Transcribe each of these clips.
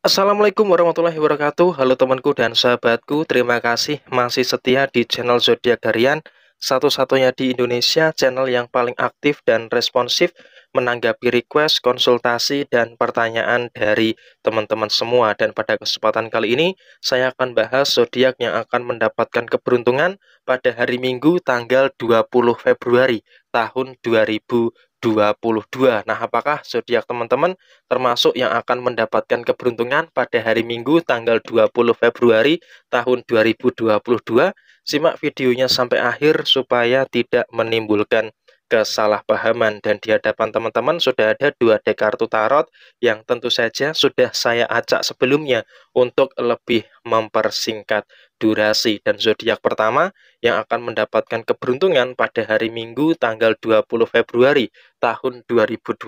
Assalamualaikum warahmatullahi wabarakatuh Halo temanku dan sahabatku Terima kasih masih setia di channel Zodiac Harian Satu-satunya di Indonesia Channel yang paling aktif dan responsif Menanggapi request, konsultasi, dan pertanyaan dari teman-teman semua Dan pada kesempatan kali ini Saya akan bahas zodiak yang akan mendapatkan keberuntungan Pada hari Minggu tanggal 20 Februari tahun 2020 22. Nah, apakah zodiak teman-teman termasuk yang akan mendapatkan keberuntungan pada hari Minggu tanggal 20 Februari tahun 2022? Simak videonya sampai akhir supaya tidak menimbulkan kesalahpahaman dan di hadapan teman-teman sudah ada dua dek kartu tarot yang tentu saja sudah saya acak sebelumnya untuk lebih mempersingkat durasi dan zodiak pertama yang akan mendapatkan keberuntungan pada hari Minggu tanggal 20 Februari tahun 2022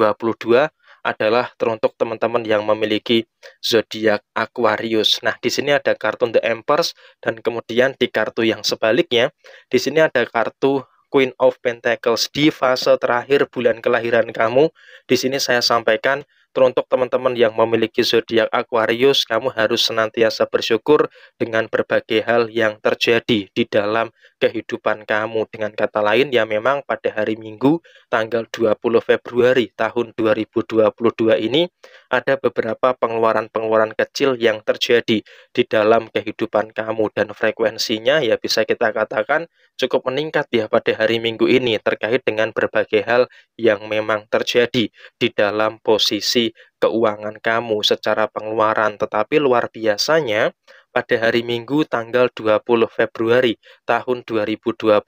adalah teruntuk teman-teman yang memiliki zodiak Aquarius. Nah, di sini ada kartu The Empress dan kemudian di kartu yang sebaliknya, di sini ada kartu Queen of Pentacles di fase terakhir bulan kelahiran kamu. Di sini saya sampaikan Teruntuk teman-teman yang memiliki zodiak Aquarius, kamu harus senantiasa bersyukur dengan berbagai hal yang terjadi di dalam kehidupan kamu. Dengan kata lain, ya memang pada hari Minggu tanggal 20 Februari tahun 2022 ini ada beberapa pengeluaran-pengeluaran kecil yang terjadi di dalam kehidupan kamu dan frekuensinya ya bisa kita katakan cukup meningkat ya pada hari Minggu ini terkait dengan berbagai hal yang memang terjadi di dalam posisi keuangan kamu secara pengeluaran. Tetapi luar biasanya pada hari Minggu tanggal 20 Februari tahun 2022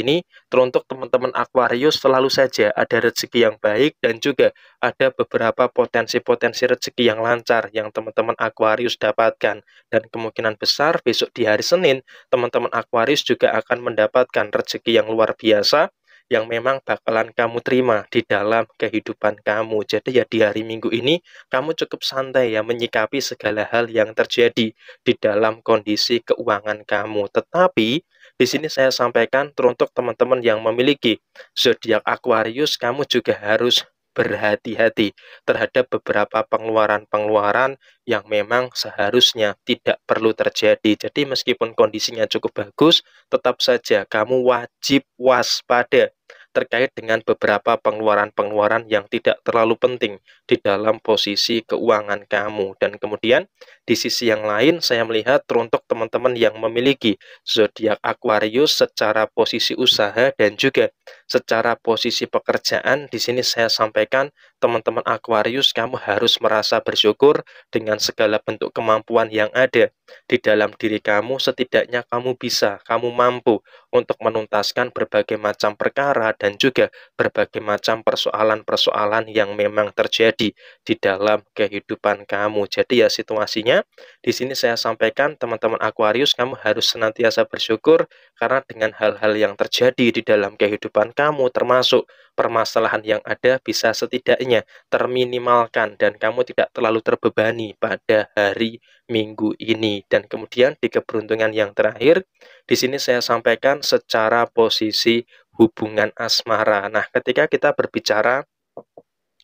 ini teruntuk teman-teman Aquarius selalu saja ada rezeki yang baik dan juga ada beberapa potensi-potensi rezeki yang lancar yang teman-teman Aquarius dapatkan dan kemungkinan besar besok di hari Senin teman-teman Aquarius juga akan mendapatkan rezeki yang luar biasa yang memang bakalan kamu terima di dalam kehidupan kamu. Jadi ya di hari Minggu ini kamu cukup santai ya menyikapi segala hal yang terjadi di dalam kondisi keuangan kamu. Tetapi di sini saya sampaikan teruntuk teman-teman yang memiliki zodiak Aquarius kamu juga harus berhati-hati terhadap beberapa pengeluaran-pengeluaran yang memang seharusnya tidak perlu terjadi. Jadi meskipun kondisinya cukup bagus, tetap saja kamu wajib waspada terkait dengan beberapa pengeluaran-pengeluaran yang tidak terlalu penting di dalam posisi keuangan kamu. Dan kemudian di sisi yang lain saya melihat teruntuk teman-teman yang memiliki zodiak Aquarius secara posisi usaha dan juga secara posisi pekerjaan di sini saya sampaikan teman-teman Aquarius kamu harus merasa bersyukur dengan segala bentuk kemampuan yang ada di dalam diri kamu setidaknya kamu bisa kamu mampu untuk menuntaskan berbagai macam perkara dan juga berbagai macam persoalan-persoalan yang memang terjadi di dalam kehidupan kamu jadi ya situasinya di sini saya sampaikan teman-teman Aquarius kamu harus senantiasa bersyukur karena dengan hal-hal yang terjadi di dalam kehidupan kamu termasuk permasalahan yang ada bisa setidaknya terminimalkan dan kamu tidak terlalu terbebani pada hari Minggu ini. Dan kemudian di keberuntungan yang terakhir, di sini saya sampaikan secara posisi hubungan asmara. Nah, ketika kita berbicara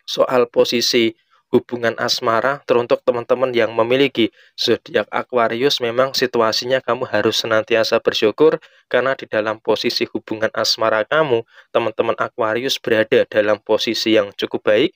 soal posisi hubungan asmara teruntuk teman-teman yang memiliki zodiak Aquarius memang situasinya kamu harus senantiasa bersyukur karena di dalam posisi hubungan asmara kamu teman-teman Aquarius berada dalam posisi yang cukup baik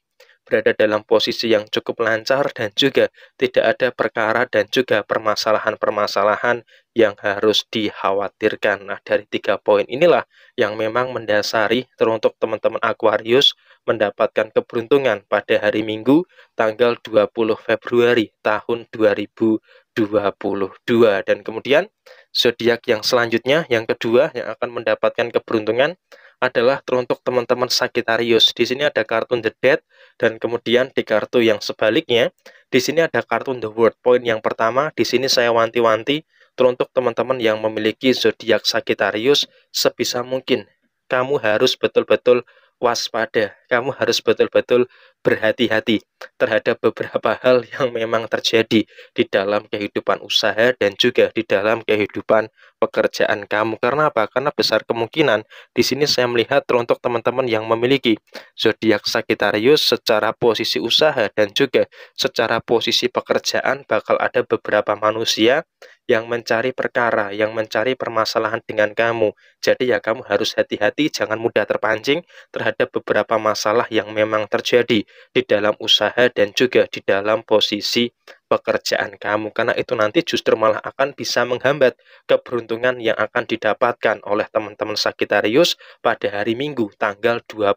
berada dalam posisi yang cukup lancar dan juga tidak ada perkara dan juga permasalahan-permasalahan yang harus dikhawatirkan. Nah, dari tiga poin inilah yang memang mendasari teruntuk teman-teman Aquarius mendapatkan keberuntungan pada hari Minggu tanggal 20 Februari tahun 2022 dan kemudian zodiak yang selanjutnya yang kedua yang akan mendapatkan keberuntungan adalah teruntuk teman-teman Sagittarius. Di sini ada kartu The Dead dan kemudian di kartu yang sebaliknya di sini ada kartu The World. Poin yang pertama di sini saya wanti-wanti teruntuk teman-teman yang memiliki zodiak Sagittarius sebisa mungkin kamu harus betul-betul waspada. Kamu harus betul-betul berhati-hati terhadap beberapa hal yang memang terjadi di dalam kehidupan usaha dan juga di dalam kehidupan pekerjaan kamu. Karena apa? Karena besar kemungkinan di sini saya melihat untuk teman-teman yang memiliki zodiak Sagittarius secara posisi usaha dan juga secara posisi pekerjaan bakal ada beberapa manusia yang mencari perkara, yang mencari permasalahan dengan kamu. Jadi ya kamu harus hati-hati, jangan mudah terpancing terhadap beberapa masalah yang memang terjadi di dalam usaha dan juga di dalam posisi pekerjaan kamu. Karena itu nanti justru malah akan bisa menghambat keberuntungan yang akan didapatkan oleh teman-teman Sagittarius pada hari Minggu tanggal 20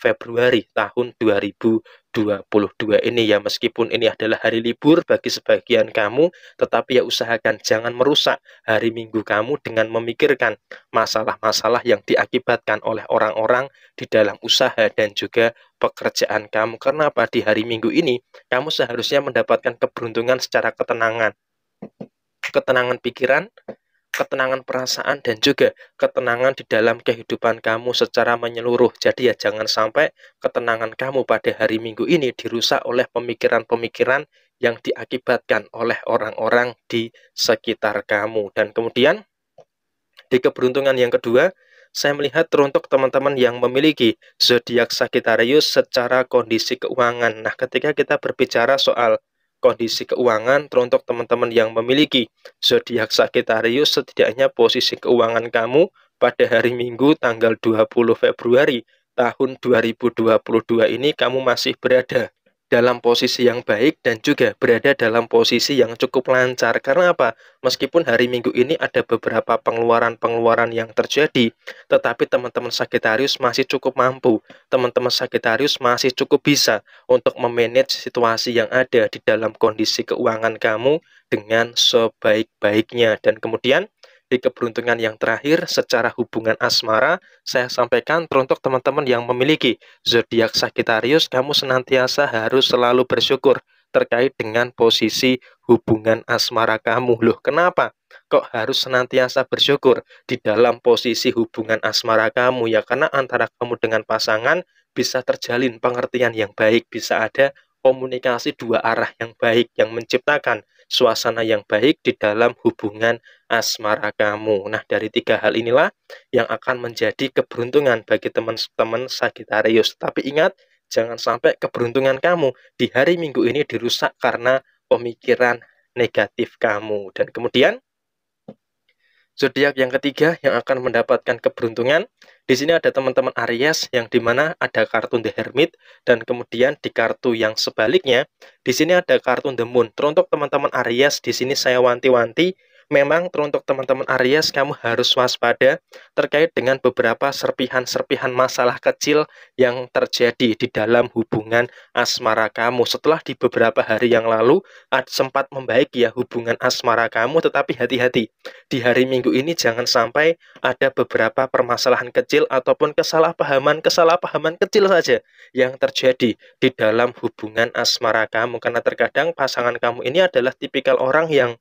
Februari tahun 2000. 2022 ini ya meskipun ini adalah hari libur bagi sebagian kamu tetapi ya usahakan jangan merusak hari minggu kamu dengan memikirkan masalah-masalah yang diakibatkan oleh orang-orang di dalam usaha dan juga pekerjaan kamu karena apa di hari minggu ini kamu seharusnya mendapatkan keberuntungan secara ketenangan ketenangan pikiran ketenangan perasaan dan juga ketenangan di dalam kehidupan kamu secara menyeluruh. Jadi ya jangan sampai ketenangan kamu pada hari Minggu ini dirusak oleh pemikiran-pemikiran yang diakibatkan oleh orang-orang di sekitar kamu. Dan kemudian di keberuntungan yang kedua, saya melihat teruntuk teman-teman yang memiliki zodiak Sagittarius secara kondisi keuangan. Nah, ketika kita berbicara soal kondisi keuangan teruntuk teman-teman yang memiliki zodiak Sagittarius setidaknya posisi keuangan kamu pada hari Minggu tanggal 20 Februari tahun 2022 ini kamu masih berada dalam posisi yang baik dan juga berada dalam posisi yang cukup lancar. Karena apa? Meskipun hari Minggu ini ada beberapa pengeluaran-pengeluaran yang terjadi, tetapi teman-teman Sagittarius masih cukup mampu. Teman-teman Sagittarius masih cukup bisa untuk memanage situasi yang ada di dalam kondisi keuangan kamu dengan sebaik-baiknya. Dan kemudian di keberuntungan yang terakhir secara hubungan asmara, saya sampaikan teruntuk teman-teman yang memiliki zodiak Sagittarius, kamu senantiasa harus selalu bersyukur terkait dengan posisi hubungan asmara kamu. Loh, kenapa? Kok harus senantiasa bersyukur di dalam posisi hubungan asmara kamu ya? Karena antara kamu dengan pasangan bisa terjalin pengertian yang baik, bisa ada komunikasi dua arah yang baik yang menciptakan suasana yang baik di dalam hubungan asmara kamu. Nah, dari tiga hal inilah yang akan menjadi keberuntungan bagi teman-teman Sagitarius. Tapi ingat, jangan sampai keberuntungan kamu di hari Minggu ini dirusak karena pemikiran negatif kamu. Dan kemudian zodiak yang ketiga yang akan mendapatkan keberuntungan. Di sini ada teman-teman Aries yang dimana ada kartu The Hermit dan kemudian di kartu yang sebaliknya di sini ada kartu The Moon. Teruntuk teman-teman Aries di sini saya wanti-wanti memang teruntuk teman-teman Aries kamu harus waspada terkait dengan beberapa serpihan-serpihan masalah kecil yang terjadi di dalam hubungan asmara kamu. Setelah di beberapa hari yang lalu sempat membaik ya hubungan asmara kamu, tetapi hati-hati. Di hari Minggu ini jangan sampai ada beberapa permasalahan kecil ataupun kesalahpahaman-kesalahpahaman kecil saja yang terjadi di dalam hubungan asmara kamu karena terkadang pasangan kamu ini adalah tipikal orang yang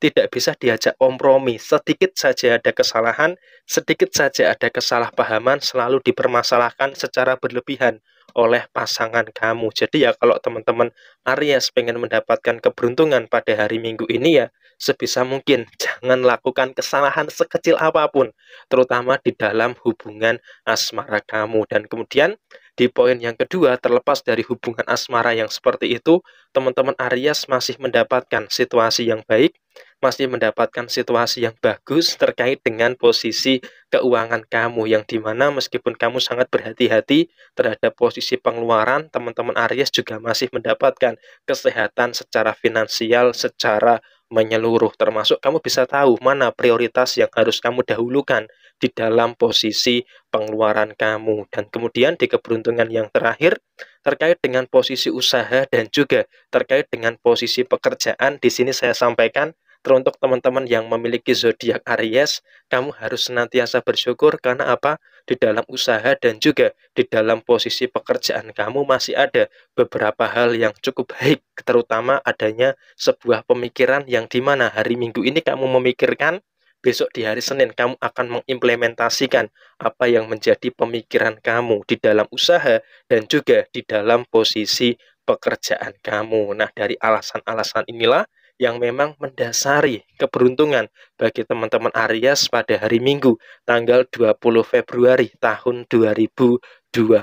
tidak bisa diajak kompromi. Sedikit saja ada kesalahan, sedikit saja ada kesalahpahaman selalu dipermasalahkan secara berlebihan oleh pasangan kamu. Jadi ya kalau teman-teman Aries pengen mendapatkan keberuntungan pada hari Minggu ini ya sebisa mungkin jangan lakukan kesalahan sekecil apapun terutama di dalam hubungan asmara kamu dan kemudian di poin yang kedua, terlepas dari hubungan asmara yang seperti itu, teman-teman Aries masih mendapatkan situasi yang baik, masih mendapatkan situasi yang bagus terkait dengan posisi keuangan kamu yang dimana meskipun kamu sangat berhati-hati terhadap posisi pengeluaran, teman-teman Aries juga masih mendapatkan kesehatan secara finansial, secara menyeluruh termasuk kamu bisa tahu mana prioritas yang harus kamu dahulukan di dalam posisi pengeluaran kamu. Dan kemudian di keberuntungan yang terakhir, terkait dengan posisi usaha dan juga terkait dengan posisi pekerjaan, di sini saya sampaikan, teruntuk teman-teman yang memiliki zodiak Aries, kamu harus senantiasa bersyukur karena apa? Di dalam usaha dan juga di dalam posisi pekerjaan kamu masih ada beberapa hal yang cukup baik, terutama adanya sebuah pemikiran yang dimana hari Minggu ini kamu memikirkan besok di hari Senin kamu akan mengimplementasikan apa yang menjadi pemikiran kamu di dalam usaha dan juga di dalam posisi pekerjaan kamu. Nah, dari alasan-alasan inilah yang memang mendasari keberuntungan bagi teman-teman Aries pada hari Minggu tanggal 20 Februari tahun 2022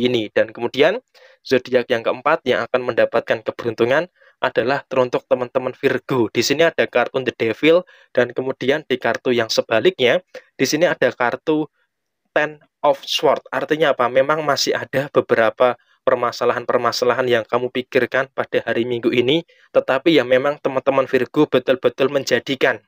ini dan kemudian zodiak yang keempat yang akan mendapatkan keberuntungan adalah teruntuk teman-teman Virgo. Di sini ada kartu The Devil dan kemudian di kartu yang sebaliknya di sini ada kartu Ten of Swords. Artinya apa? Memang masih ada beberapa permasalahan-permasalahan yang kamu pikirkan pada hari Minggu ini, tetapi ya memang teman-teman Virgo betul-betul menjadikan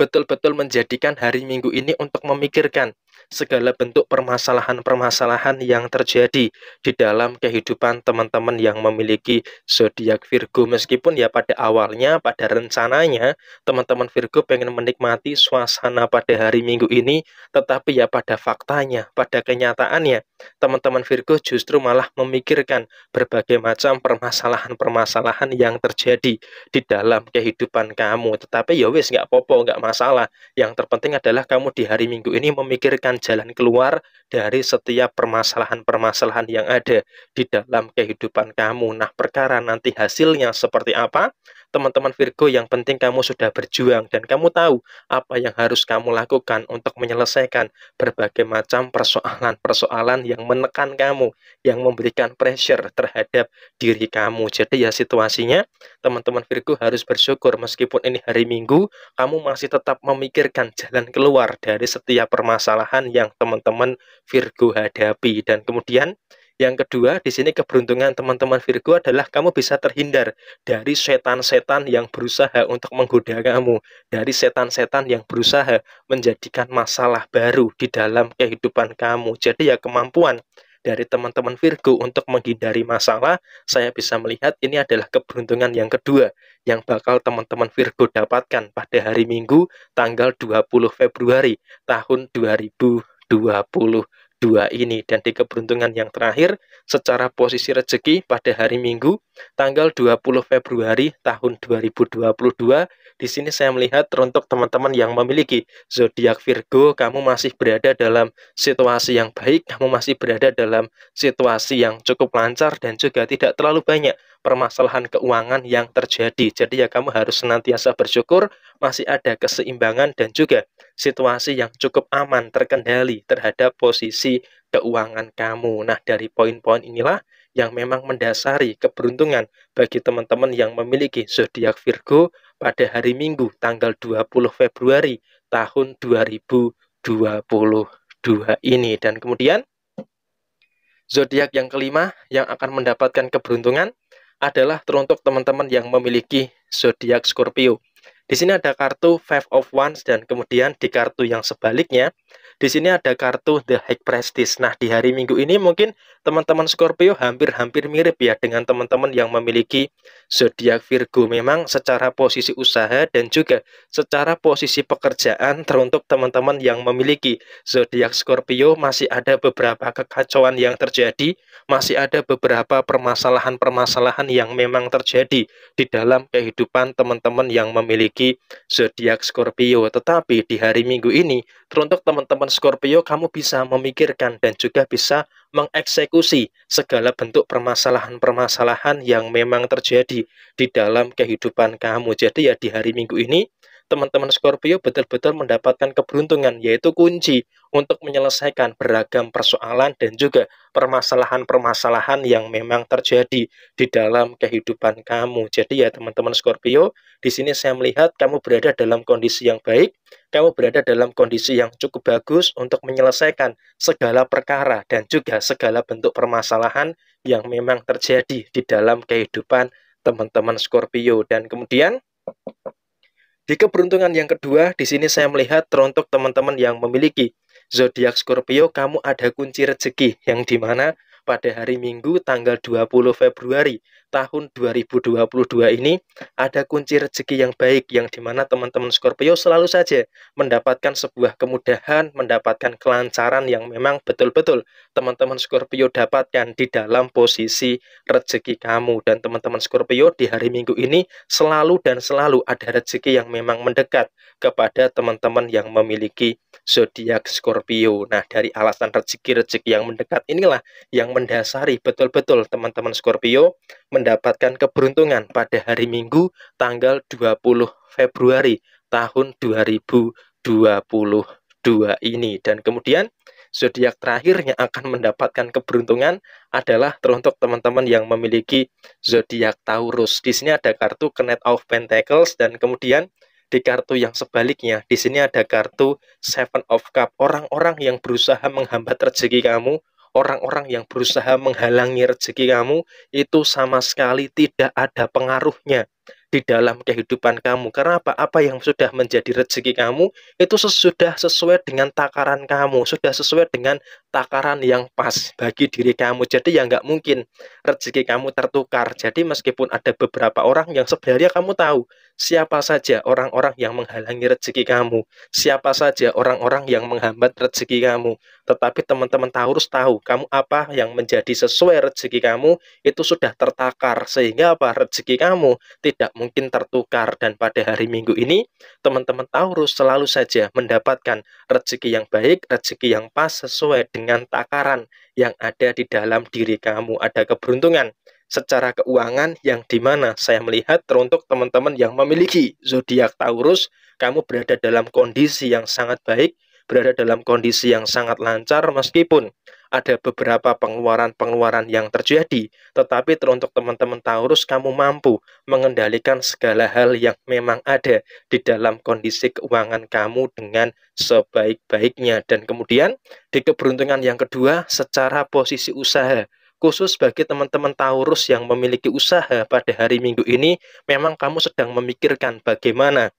betul-betul menjadikan hari Minggu ini untuk memikirkan segala bentuk permasalahan-permasalahan yang terjadi di dalam kehidupan teman-teman yang memiliki zodiak Virgo meskipun ya pada awalnya pada rencananya teman-teman Virgo pengen menikmati suasana pada hari Minggu ini tetapi ya pada faktanya pada kenyataannya teman-teman Virgo justru malah memikirkan berbagai macam permasalahan-permasalahan yang terjadi di dalam kehidupan kamu tetapi ya wis nggak popo nggak masalah yang terpenting adalah kamu di hari Minggu ini memikirkan memberikan jalan keluar dari setiap permasalahan-permasalahan yang ada di dalam kehidupan kamu. Nah, perkara nanti hasilnya seperti apa? teman-teman Virgo, yang penting kamu sudah berjuang dan kamu tahu apa yang harus kamu lakukan untuk menyelesaikan berbagai macam persoalan-persoalan yang menekan kamu, yang memberikan pressure terhadap diri kamu. Jadi ya situasinya, teman-teman Virgo harus bersyukur meskipun ini hari Minggu, kamu masih tetap memikirkan jalan keluar dari setiap permasalahan yang teman-teman Virgo hadapi. Dan kemudian yang kedua, di sini keberuntungan teman-teman Virgo adalah kamu bisa terhindar dari setan-setan yang berusaha untuk menggoda kamu, dari setan-setan yang berusaha menjadikan masalah baru di dalam kehidupan kamu. Jadi ya kemampuan dari teman-teman Virgo untuk menghindari masalah, saya bisa melihat ini adalah keberuntungan yang kedua yang bakal teman-teman Virgo dapatkan pada hari Minggu tanggal 20 Februari tahun 2020 dua ini dan di keberuntungan yang terakhir secara posisi rezeki pada hari Minggu tanggal 20 Februari tahun 2022 di sini saya melihat untuk teman-teman yang memiliki zodiak Virgo kamu masih berada dalam situasi yang baik kamu masih berada dalam situasi yang cukup lancar dan juga tidak terlalu banyak permasalahan keuangan yang terjadi. Jadi ya kamu harus senantiasa bersyukur masih ada keseimbangan dan juga situasi yang cukup aman terkendali terhadap posisi keuangan kamu. Nah, dari poin-poin inilah yang memang mendasari keberuntungan bagi teman-teman yang memiliki zodiak Virgo pada hari Minggu tanggal 20 Februari tahun 2022 ini dan kemudian zodiak yang kelima yang akan mendapatkan keberuntungan adalah teruntuk teman-teman yang memiliki zodiak Scorpio. Di sini ada kartu Five of Wands dan kemudian di kartu yang sebaliknya di sini ada kartu The High Prestige. Nah, di hari Minggu ini mungkin teman-teman Scorpio hampir-hampir mirip ya dengan teman-teman yang memiliki zodiak Virgo. Memang secara posisi usaha dan juga secara posisi pekerjaan teruntuk teman-teman yang memiliki zodiak Scorpio masih ada beberapa kekacauan yang terjadi, masih ada beberapa permasalahan-permasalahan yang memang terjadi di dalam kehidupan teman-teman yang memiliki zodiak Scorpio. Tetapi di hari Minggu ini teruntuk teman teman-teman Scorpio, kamu bisa memikirkan dan juga bisa mengeksekusi segala bentuk permasalahan-permasalahan yang memang terjadi di dalam kehidupan kamu. Jadi ya di hari Minggu ini, teman-teman Scorpio betul-betul mendapatkan keberuntungan, yaitu kunci untuk menyelesaikan beragam persoalan dan juga permasalahan-permasalahan yang memang terjadi di dalam kehidupan kamu. Jadi ya teman-teman Scorpio, di sini saya melihat kamu berada dalam kondisi yang baik, kamu berada dalam kondisi yang cukup bagus untuk menyelesaikan segala perkara dan juga segala bentuk permasalahan yang memang terjadi di dalam kehidupan teman-teman Scorpio. Dan kemudian di keberuntungan yang kedua, di sini saya melihat teruntuk teman-teman yang memiliki zodiak Scorpio, kamu ada kunci rezeki yang dimana pada hari Minggu tanggal 20 Februari tahun 2022 ini ada kunci rezeki yang baik yang dimana teman-teman Scorpio selalu saja mendapatkan sebuah kemudahan, mendapatkan kelancaran yang memang betul-betul teman-teman Scorpio dapatkan di dalam posisi rezeki kamu dan teman-teman Scorpio di hari Minggu ini selalu dan selalu ada rezeki yang memang mendekat kepada teman-teman yang memiliki zodiak Scorpio. Nah, dari alasan rezeki-rezeki yang mendekat inilah yang mendasari betul-betul teman-teman Scorpio mendapatkan keberuntungan pada hari Minggu tanggal 20 Februari tahun 2022 ini. Dan kemudian zodiak terakhir yang akan mendapatkan keberuntungan adalah teruntuk teman-teman yang memiliki zodiak Taurus. Di sini ada kartu Knight of Pentacles dan kemudian di kartu yang sebaliknya, di sini ada kartu Seven of Cup. Orang-orang yang berusaha menghambat rezeki kamu orang-orang yang berusaha menghalangi rezeki kamu itu sama sekali tidak ada pengaruhnya di dalam kehidupan kamu. Karena apa? Apa yang sudah menjadi rezeki kamu itu sudah sesuai dengan takaran kamu, sudah sesuai dengan takaran yang pas bagi diri kamu. Jadi ya nggak mungkin rezeki kamu tertukar. Jadi meskipun ada beberapa orang yang sebenarnya kamu tahu siapa saja orang-orang yang menghalangi rezeki kamu, siapa saja orang-orang yang menghambat rezeki kamu. Tetapi teman-teman Taurus tahu, kamu apa yang menjadi sesuai rezeki kamu itu sudah tertakar sehingga apa rezeki kamu tidak mungkin tertukar dan pada hari Minggu ini teman-teman Taurus selalu saja mendapatkan rezeki yang baik, rezeki yang pas sesuai dengan takaran yang ada di dalam diri kamu. Ada keberuntungan secara keuangan yang dimana saya melihat teruntuk teman-teman yang memiliki zodiak Taurus, kamu berada dalam kondisi yang sangat baik, berada dalam kondisi yang sangat lancar meskipun ada beberapa pengeluaran-pengeluaran yang terjadi, tetapi teruntuk teman-teman Taurus kamu mampu mengendalikan segala hal yang memang ada di dalam kondisi keuangan kamu dengan sebaik-baiknya dan kemudian di keberuntungan yang kedua secara posisi usaha Khusus bagi teman-teman Taurus yang memiliki usaha pada hari Minggu ini, memang kamu sedang memikirkan bagaimana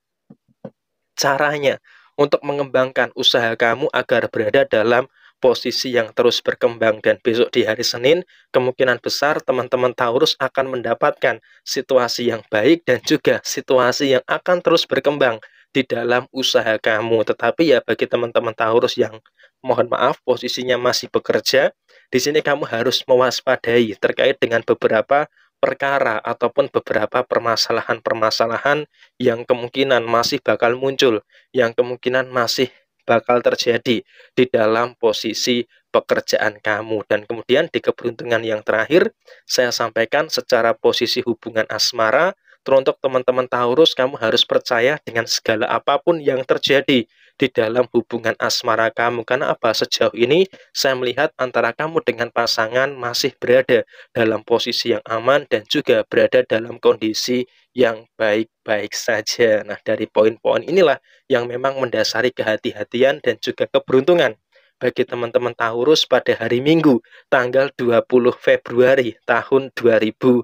caranya untuk mengembangkan usaha kamu agar berada dalam posisi yang terus berkembang dan besok di hari Senin kemungkinan besar teman-teman Taurus akan mendapatkan situasi yang baik dan juga situasi yang akan terus berkembang di dalam usaha kamu. Tetapi ya bagi teman-teman Taurus yang mohon maaf posisinya masih bekerja, di sini kamu harus mewaspadai terkait dengan beberapa perkara ataupun beberapa permasalahan-permasalahan yang kemungkinan masih bakal muncul, yang kemungkinan masih bakal terjadi di dalam posisi pekerjaan kamu. Dan kemudian di keberuntungan yang terakhir, saya sampaikan secara posisi hubungan asmara, teruntuk teman-teman Taurus, kamu harus percaya dengan segala apapun yang terjadi di dalam hubungan asmara kamu. Karena apa? Sejauh ini saya melihat antara kamu dengan pasangan masih berada dalam posisi yang aman dan juga berada dalam kondisi yang baik-baik saja. Nah, dari poin-poin inilah yang memang mendasari kehati-hatian dan juga keberuntungan bagi teman-teman Taurus pada hari Minggu tanggal 20 Februari tahun 2022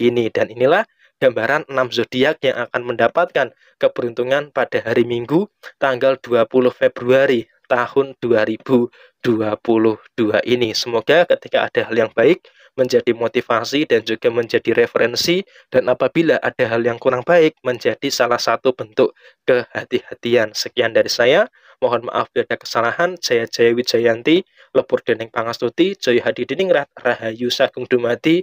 ini dan inilah gambaran 6 zodiak yang akan mendapatkan keberuntungan pada hari Minggu tanggal 20 Februari tahun 2022 ini. Semoga ketika ada hal yang baik menjadi motivasi dan juga menjadi referensi dan apabila ada hal yang kurang baik menjadi salah satu bentuk kehati-hatian. Sekian dari saya. Mohon maaf bila ada kesalahan. Jaya Jaya Wijayanti, Lebur Deneng Pangastuti, Joy Hadi Diningrat, Rahayu Sagung Dumadi,